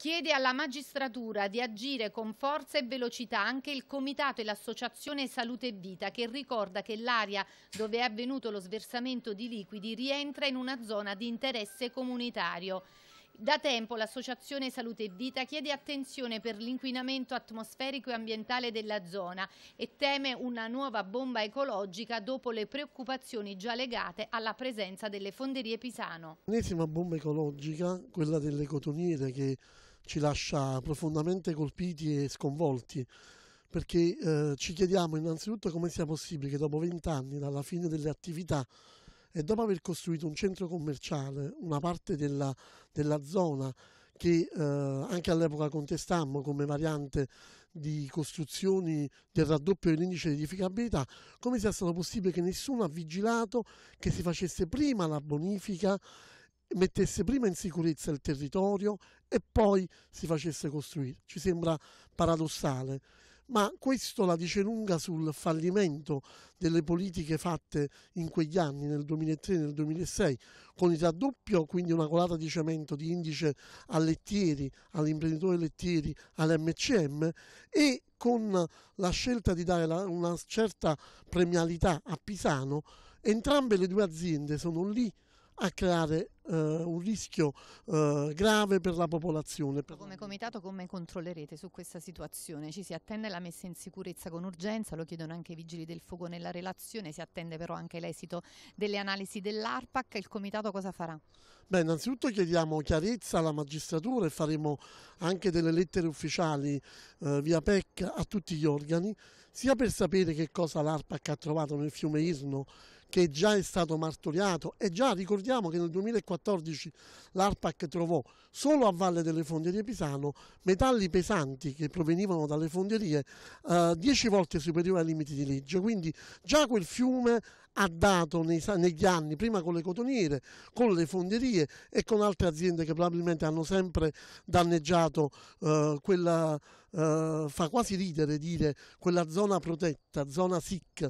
Chiede alla magistratura di agire con forza e velocità anche il Comitato e l'Associazione Salute e Vita che ricorda che l'area dove è avvenuto lo sversamento di liquidi rientra in una zona di interesse comunitario. Da tempo l'Associazione Salute e Vita chiede attenzione per l'inquinamento atmosferico e ambientale della zona e teme una nuova bomba ecologica dopo le preoccupazioni già legate alla presenza delle fonderie Pisano. L'ennesima bomba ecologica, quella delle cotoniere che ci lascia profondamente colpiti e sconvolti perché eh, ci chiediamo innanzitutto come sia possibile che dopo vent'anni dalla fine delle attività e dopo aver costruito un centro commerciale, una parte della, della zona che eh, anche all'epoca contestammo come variante di costruzioni del raddoppio dell'indice di edificabilità, come sia stato possibile che nessuno ha vigilato che si facesse prima la bonifica mettesse prima in sicurezza il territorio e poi si facesse costruire. Ci sembra paradossale, ma questo la dice lunga sul fallimento delle politiche fatte in quegli anni, nel 2003 e nel 2006, con il raddoppio, quindi una colata di cemento di indice a Lettieri, all'imprenditore Lettieri, all'MCM e con la scelta di dare una certa premialità a Pisano, entrambe le due aziende sono lì a creare eh, un rischio eh, grave per la popolazione. Come comitato come controllerete su questa situazione? Ci si attende la messa in sicurezza con urgenza, lo chiedono anche i vigili del fuoco nella relazione, si attende però anche l'esito delle analisi dell'ARPAC, il comitato cosa farà? Beh, innanzitutto chiediamo chiarezza alla magistratura e faremo anche delle lettere ufficiali eh, via PEC a tutti gli organi, sia per sapere che cosa l'ARPAC ha trovato nel fiume Irno che già è stato martoriato e già ricordiamo che nel 2014 l'ARPAC trovò solo a valle delle fonderie Pisano metalli pesanti che provenivano dalle fonderie eh, 10 volte superiori ai limiti di legge, quindi già quel fiume ha dato nei, negli anni, prima con le cotoniere, con le fonderie e con altre aziende che probabilmente hanno sempre danneggiato eh, quella, eh, fa quasi ridere dire, quella zona protetta, zona SIC